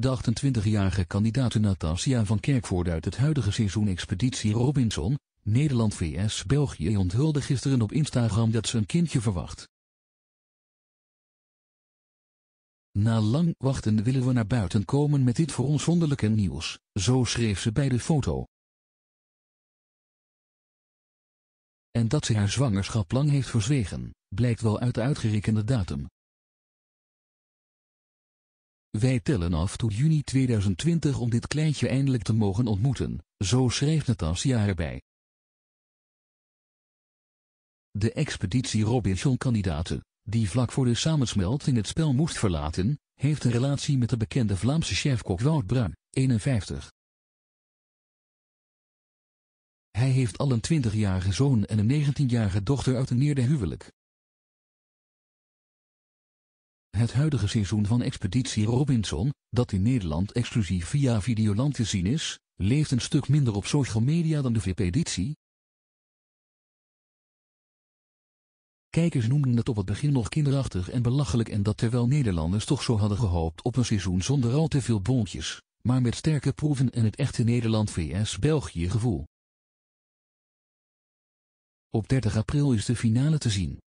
De 28-jarige kandidaat Natasja van Kerkvoer uit het huidige seizoen Expeditie Robinson, Nederland vs België onthulde gisteren op Instagram dat ze een kindje verwacht. Na lang wachten willen we naar buiten komen met dit voor ons wonderlijke nieuws, zo schreef ze bij de foto. En dat ze haar zwangerschap lang heeft verzwegen, blijkt wel uit de uitgerekende datum. Wij tellen af tot juni 2020 om dit kleintje eindelijk te mogen ontmoeten, zo schreef Natasja erbij. De expeditie Robinson-kandidaten, die vlak voor de samensmelting het spel moest verlaten, heeft een relatie met de bekende Vlaamse chefkok Wout Bruin, 51. Hij heeft al een 20-jarige zoon en een 19-jarige dochter uit een Neerde huwelijk het huidige seizoen van Expeditie Robinson, dat in Nederland exclusief via Videoland te zien is, leeft een stuk minder op social media dan de VIP-editie. Kijkers noemden het op het begin nog kinderachtig en belachelijk en dat terwijl Nederlanders toch zo hadden gehoopt op een seizoen zonder al te veel boontjes, maar met sterke proeven en het echte Nederland vs België gevoel. Op 30 april is de finale te zien.